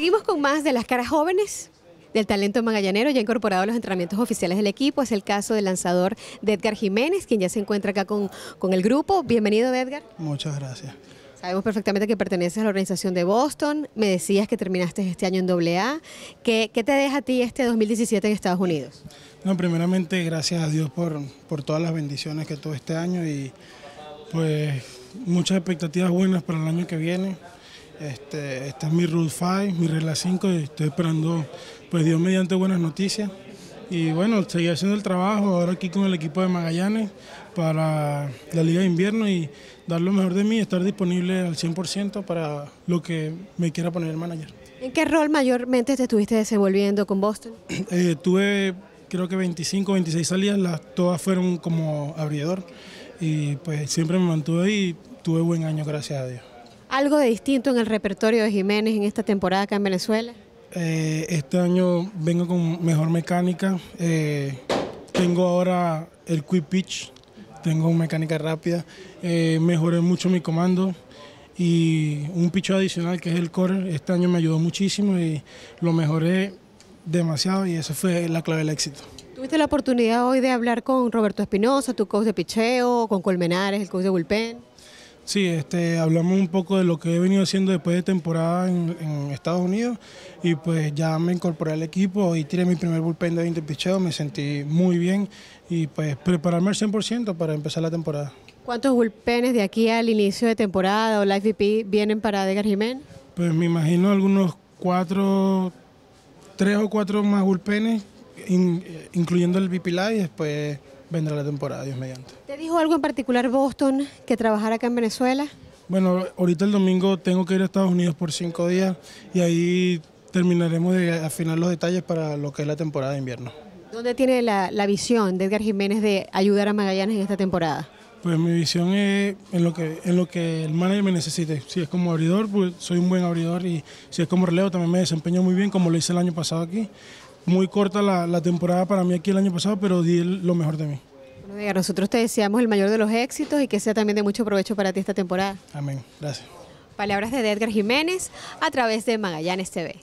Seguimos con más de las caras jóvenes del talento magallanero ya incorporado a los entrenamientos oficiales del equipo. Es el caso del lanzador de Edgar Jiménez, quien ya se encuentra acá con, con el grupo. Bienvenido, Edgar. Muchas gracias. Sabemos perfectamente que perteneces a la organización de Boston. Me decías que terminaste este año en AA. ¿Qué, qué te deja a ti este 2017 en Estados Unidos? No, primeramente, gracias a Dios por, por todas las bendiciones que tuve este año y pues muchas expectativas buenas para el año que viene. Este, este es mi rule 5, mi regla 5 y estoy esperando, pues Dios mediante buenas noticias. Y bueno, seguí haciendo el trabajo ahora aquí con el equipo de Magallanes para la Liga de Invierno y dar lo mejor de mí, estar disponible al 100% para lo que me quiera poner el manager. ¿En qué rol mayormente te estuviste desenvolviendo con Boston? Eh, tuve creo que 25, 26 salidas, todas fueron como abridor y pues siempre me mantuve ahí y tuve buen año, gracias a Dios algo de distinto en el repertorio de Jiménez en esta temporada acá en Venezuela? Eh, este año vengo con mejor mecánica. Eh, tengo ahora el quick pitch, tengo mecánica rápida. Eh, mejoré mucho mi comando y un pitch adicional que es el core. Este año me ayudó muchísimo y lo mejoré demasiado y esa fue la clave del éxito. Tuviste la oportunidad hoy de hablar con Roberto Espinosa, tu coach de picheo, con Colmenares, el coach de bullpen. Sí, este, hablamos un poco de lo que he venido haciendo después de temporada en, Estados Unidos y pues ya me incorporé al equipo y tiré mi primer bullpen de 20 picheos, me sentí muy bien y pues prepararme al 100% para empezar la temporada. ¿Cuántos bullpenes de aquí al inicio de temporada o la VP vienen para Edgar Jiménez? Pues me imagino algunos cuatro, tres o cuatro más bullpenes, incluyendo el VP Live después pues, vendrá la temporada, Dios mediante. ¿Te dijo algo en particular Boston que trabajar acá en Venezuela? Bueno, ahorita el domingo tengo que ir a Estados Unidos por cinco días y ahí terminaremos de afinar los detalles para lo que es la temporada de invierno. ¿Dónde tiene la, visión de Edgar Jiménez de ayudar a Magallanes en esta temporada? Pues mi visión es en lo que, en lo que el manager me necesite. Si es como abridor, pues soy un buen abridor y si es como relevo también me desempeño muy bien como lo hice el año pasado aquí muy corta la, temporada para mí aquí el año pasado, pero di lo mejor de mí. Bueno, nosotros te deseamos el mayor de los éxitos y que sea también de mucho provecho para ti esta temporada. Amén, gracias. Palabras de Edgar Jiménez a través de Magallanes TV.